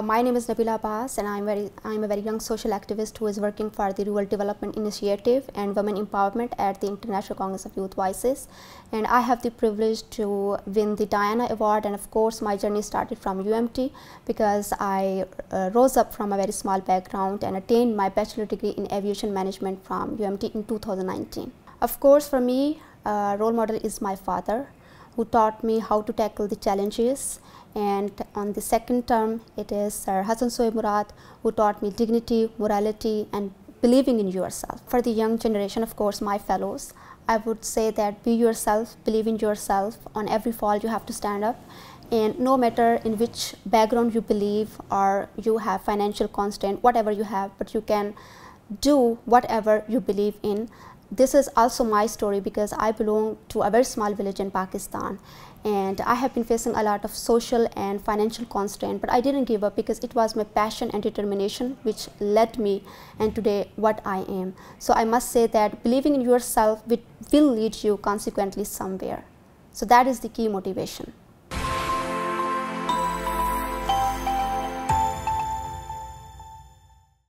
My name is Nabila Abbas and I'm, very, I'm a very young social activist who is working for the Rural Development Initiative and Women Empowerment at the International Congress of Youth Voices. And I have the privilege to win the Diana Award and of course my journey started from UMT because I uh, rose up from a very small background and attained my bachelor degree in aviation management from UMT in 2019. Of course for me, uh, role model is my father who taught me how to tackle the challenges. And on the second term, it is Sir Hassan Soe Murad who taught me dignity, morality, and believing in yourself. For the young generation, of course, my fellows, I would say that be yourself, believe in yourself. On every fall, you have to stand up. And no matter in which background you believe or you have financial constraint, whatever you have, but you can do whatever you believe in this is also my story because I belong to a very small village in Pakistan and I have been facing a lot of social and financial constraint but I didn't give up because it was my passion and determination which led me and today what I am. So I must say that believing in yourself will lead you consequently somewhere. So that is the key motivation.